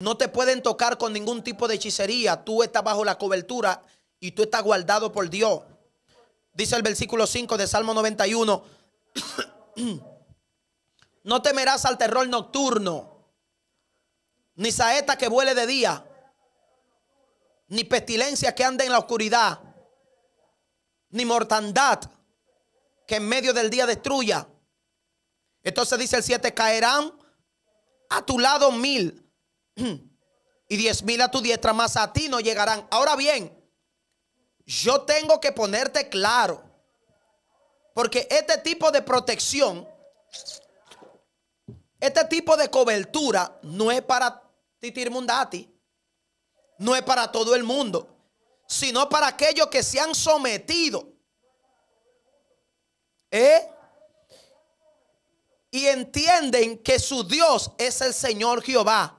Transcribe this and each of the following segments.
No te pueden tocar con ningún tipo de hechicería. Tú estás bajo la cobertura y tú estás guardado por Dios. Dice el versículo 5 de Salmo 91. no temerás al terror nocturno, ni saeta que vuele de día, ni pestilencia que ande en la oscuridad, ni mortandad que en medio del día destruya. Entonces dice el 7, caerán a tu lado mil y diez mil a tu diestra, más a ti no llegarán. Ahora bien, yo tengo que ponerte claro, porque este tipo de protección, este tipo de cobertura no es para Titir Mundati, no es para todo el mundo, sino para aquellos que se han sometido. ¿eh? Y entienden que su Dios es el Señor Jehová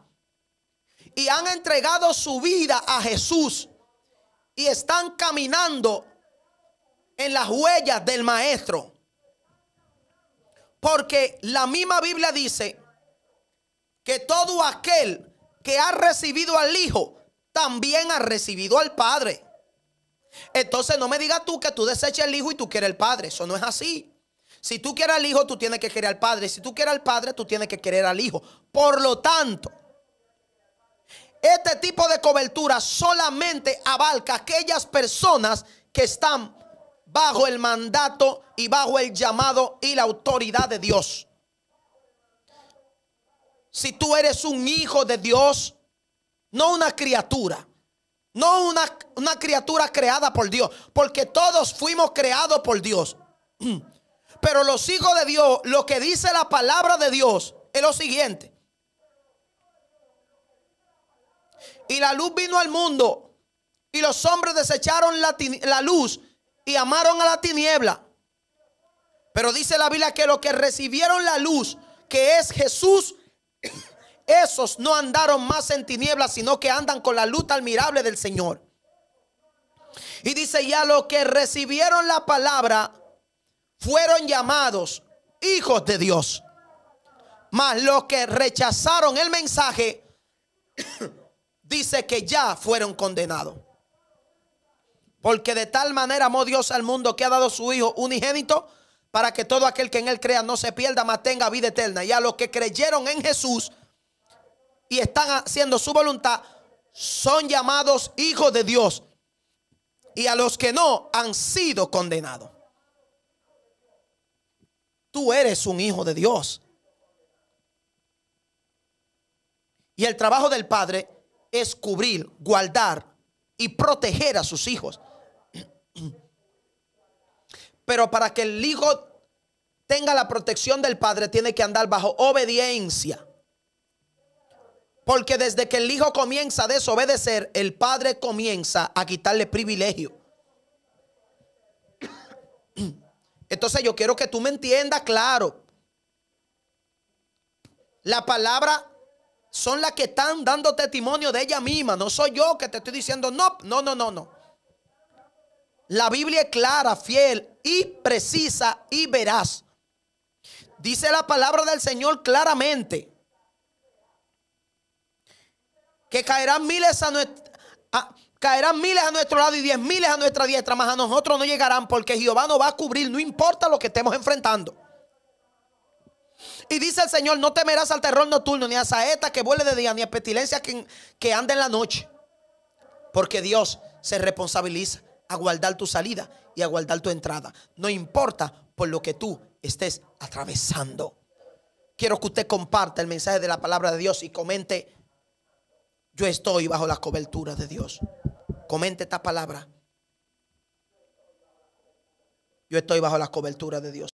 y han entregado su vida a Jesús y están caminando en las huellas del maestro. Porque la misma Biblia dice que todo aquel que ha recibido al Hijo también ha recibido al Padre. Entonces no me digas tú que tú deseches el Hijo y tú quieres el Padre. Eso no es así. Si tú quieres al Hijo, tú tienes que querer al Padre. Si tú quieres al Padre, tú tienes que querer al Hijo. Por lo tanto, este tipo de cobertura solamente abarca aquellas personas que están bajo el mandato y bajo el llamado y la autoridad de Dios. Si tú eres un hijo de Dios, no una criatura, no una, una criatura creada por Dios, porque todos fuimos creados por Dios. Pero los hijos de Dios, lo que dice la palabra de Dios es lo siguiente. Y la luz vino al mundo. Y los hombres desecharon la, luz y amaron a la tiniebla. Pero dice la Biblia que los que recibieron la luz, que es Jesús, esos no andaron más en tinieblas, sino que andan con la luz admirable del Señor. Y dice, ya los que recibieron la palabra fueron llamados hijos de Dios. Mas los que rechazaron el mensaje dice que ya fueron condenados. Porque de tal manera amó Dios al mundo que ha dado su Hijo unigénito para que todo aquel que en él crea no se pierda, mas tenga vida eterna. Y a los que creyeron en Jesús y están haciendo su voluntad, son llamados hijos de Dios. Y a los que no han sido condenados. Tú eres un hijo de Dios. Y el trabajo del Padre es cubrir, guardar y proteger a sus hijos. Pero para que el hijo tenga la protección del padre, tiene que andar bajo obediencia. Porque desde que el hijo comienza a desobedecer, el padre comienza a quitarle privilegio. Entonces yo quiero que tú me entiendas claro. La palabra son las que están dando testimonio de ella misma. No soy yo que te estoy diciendo no, no, no, no, no. La Biblia es clara, fiel y precisa y veraz. Dice la palabra del Señor claramente que caerán miles a, caerán miles a nuestro lado y diez miles a nuestra diestra, mas a nosotros no llegarán porque Jehová nos va a cubrir, no importa lo que estemos enfrentando. Y dice el Señor, no temerás al terror nocturno, ni a saeta que vuele de día, ni a pestilencia que, que anda en la noche. Porque Dios se responsabiliza a guardar tu salida y a guardar tu entrada. No importa por lo que tú estés atravesando. Quiero que usted comparta el mensaje de la palabra de Dios y comente, yo estoy bajo la cobertura de Dios. Comente esta palabra. Yo estoy bajo la cobertura de Dios.